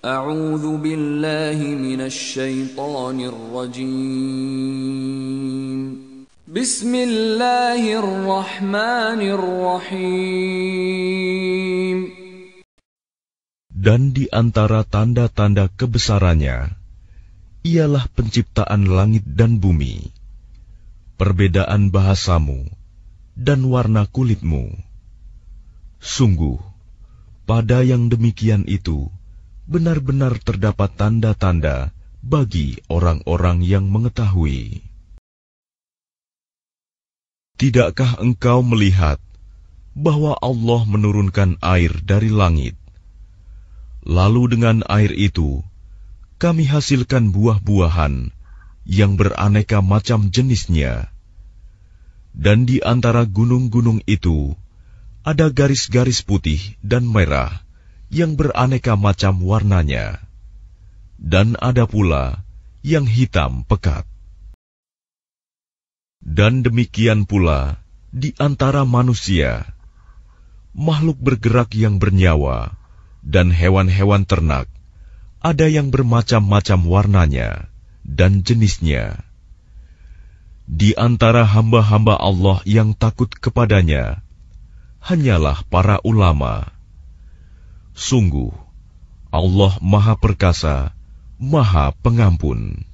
أعوذ بالله من الشيطان الرجيم بسم الله الرحمن الرحيم Dan di antara tanda-tanda kebesarannya ialah penciptaan langit dan bumi, perbedaan bahasamu dan warna kulitmu. Sungguh, pada yang demikian itu, benar-benar terdapat tanda-tanda bagi orang-orang yang mengetahui. Tidakkah engkau melihat bahwa Allah menurunkan air dari langit? Lalu dengan air itu, kami hasilkan buah-buahan yang beraneka macam jenisnya. Dan di antara gunung-gunung itu, ada garis-garis putih dan merah, yang beraneka macam warnanya, dan ada pula yang hitam pekat. Dan demikian pula di antara manusia, makhluk bergerak yang bernyawa, dan hewan-hewan ternak, ada yang bermacam-macam warnanya dan jenisnya. Di antara hamba-hamba Allah yang takut kepadanya, hanyalah para ulama. Sungguh, Allah Maha Perkasa, Maha Pengampun.